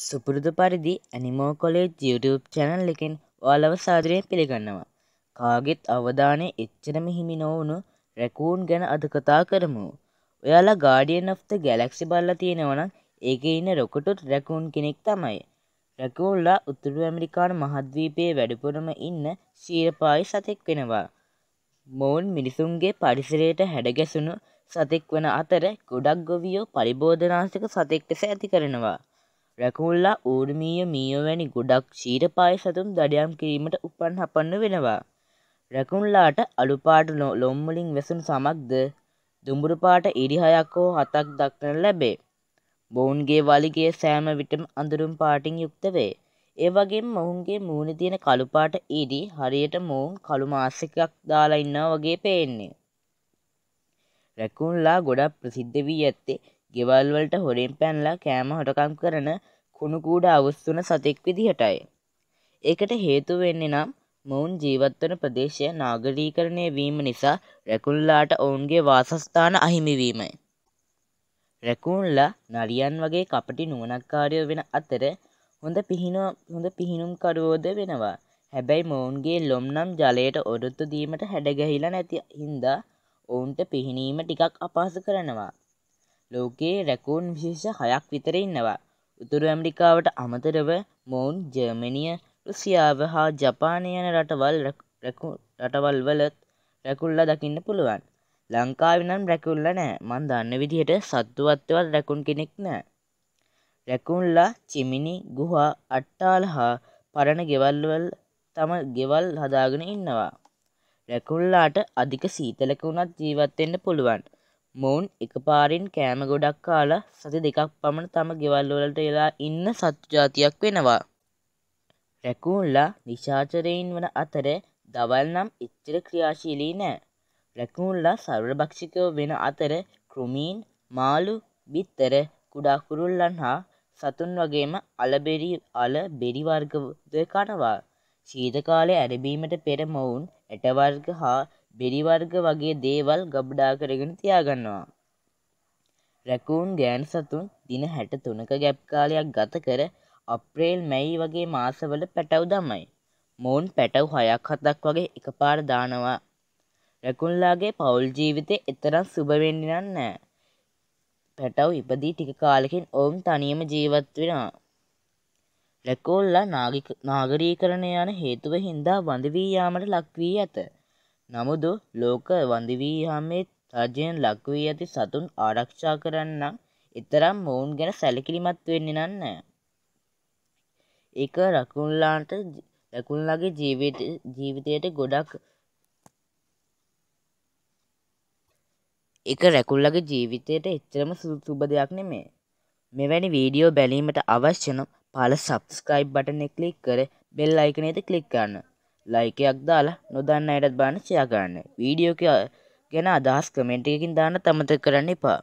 සුපුරුදු පරිදි ඇනිමෝ කොලේ YouTube චැනල් එකෙන් ඔයාලව සාදරයෙන් පිළිගන්නවා. කාගෙත් අවධානය එච්චරම හිමි නොවුණු රැකූන් ගැන අද කතා කරමු. ඔයාලා ගාඩියන් of the Galaxy බලලා තියෙනවනම් ඒකේ ඉන්න රොකටුත් රැකූන් කෙනෙක් තමයි. රැකූන්ලා උතුරු ඇමරිකානු මහද්වීපයේ වැඩිපුරම ඉන්න ශීරපායි සතෙක් වෙනවා. මොවුන් මිනිසුන්ගේ පරිසරයට හැඩගැසුණු සතෙක් වන අතර ගොඩක් ගොවියෝ පරිබෝධනාශක සතෙක් ලෙස ඇති කරනවා. රැකුල්ලා ඌර්මීය මීය වැනි ගොඩක් ශීරපාය සතුන් දඩයම් කිරීමට උපන් හපන්න වෙනවා. රැකුන්ලාට අලුපාට ලොම්වලින් වැසුණු සමක්ද දුඹුරුපාට ඉරිහයක් හෝ හතක් දක්නට ලැබේ. බොවුන්ගේ වලිගේ සෑම විටම අඳුරුම් පාටිං යුක්ත වේ. ඒ වගේම මොහුන්ගේ මූුණ තියෙන කළුපාට ඊඩි හරියට මොවුන් කළු මාසිකයක් දාලා ඉන්නා වගේ පේන්නේ. රැකුන්ලා ගොඩක් ප්‍රසිද්ධ වී ඇත්තේ ගෙවල්වලට හොරෙන් පැන්ලා කෑම හොටකම් කරන කුණුකූඩ අවස්තුන සතෙක් විදිහටයි. ඒකට හේතු වෙන්නේ නම් මොවුන් ජීවත්වන ප්‍රදේශය නාගරීකරණය වීම නිසා රැකුල්ලාට ඔවුන්ගේ වාසස්ථාන අහිමිවීමයි. රැකුන්ලා නරියන් වගේ කපටි නුවනක්කාරයෝ වෙන අතර හොඳ පිහිනෝ හොඳ පිහිනුම්කරුවෝද වෙනවා හැබැයි මොවුන්ගේ ලොම්නම් ජලයට ඔඩොත්තු දීමට හැඩගැහිලා නැති හින්දා ඔවුන්ට පිහිනීම ටිකක් අපාස කරනවා ලෝකයේ රැකූන් විශේෂ හයක් විතර ඉන්නවා. උතුරු ඇමරිකාවට අමතරව මොවුන් ජර්මනිය රුසියාව හා ජපානය යන රටවල් රටවල් වලත් රැකුල්ල දකින්න පුළුවන්. ලංකාව නම් රැකුල්ල නෑ මන් දන්න විදිහට සත්තුවත්වල් රැකුන් කෙනෙක් නෑ. රැකුන්ලා චිමිනි ගුහා අට්ටාල හා පරණ ගෙවල්වල් තම ගෙවල් හදාගෙන ඉන්නවා. රැකුල්ලාට අධික සීතලක වුණත් ජීවත්වෙන්න පුළුවන්. මොවුන් එකපාරින් කෑම ගොඩක් කාලා සති දෙකක් පමණ තම ගෙවල්වලට එලා ඉන්න සත්තු ජාතියක් වෙනවා. රැකූන්ලා නිශාචරයෙන් වන අතර දවල් නම් එච්චර ක්‍රියාශීලී නෑ. රැකූන්ලා සර්වභක්ෂිකව වෙන අතර කෘමීන් මාළු බිත්තර කුඩා කුරුල්ලන් හා සතුන් වගේම අලබෙරි අල බෙරි වර්ගද කනවා. ශීතකාලයේ ඇරඹීමට පෙර මොවුන් ඇටවර්ග හා බෙරිවර්ග වගේ දේවල් ගබ්ඩා කරගෙන තියාගන්නවා. රැකූන් ගෑන් සතුන් දින හැට තුනක ගැප් කාලයක් ගත කර අප්‍රේල් මැයි වගේ මාසවල පැටව් දමයි. මොවුන් පැටව් හයක් හතක් වගේ එකපාර දානවා. රැකුන්ලාගේ පවුල් ජීවිතේ එතරම් සුබ වෙන්නේ නැහැ. පැටව් ඉපදී ටික කාලෙකින් ඔවුන් තනියම ජීවත් වෙනවා. රැකෝල්ලා නාගරීකරණය යන හේතුව හින්දා වඳ වී යාමට ලක් වී ඇත. නමුදු ලෝක වඳවී යාමේ තරජයෙන් ලක්වී ඇති සතුන් ආරක්ෂා කරන්නම් එතරම් මොවුන් ගැන සැලකිලිමත් වෙන්නේ නන්නෑ. එක රකුල්ලාන්ට රැකුල්ලාගේ ජීවිත ජීවිතයට ගොඩක් එක රැකුල්ලගේ ජීවිතයට එච්චරම සුබ දෙයක් නෙමේ. මෙවැනි වීඩියෝ බැලීමට අවශ්‍යනම් පල සබස්ක්‍රයිබ් බටන කලික් කර බෙල් අයිකනයට කලික් කරන්න ලයිකයක් දාලා නොදන්න අයටත් බාන ෂයා කරන්න වීඩියෝක ගැන අදහස් කමෙන්ට් එකකින් දාන්න තමත කරන්න එපා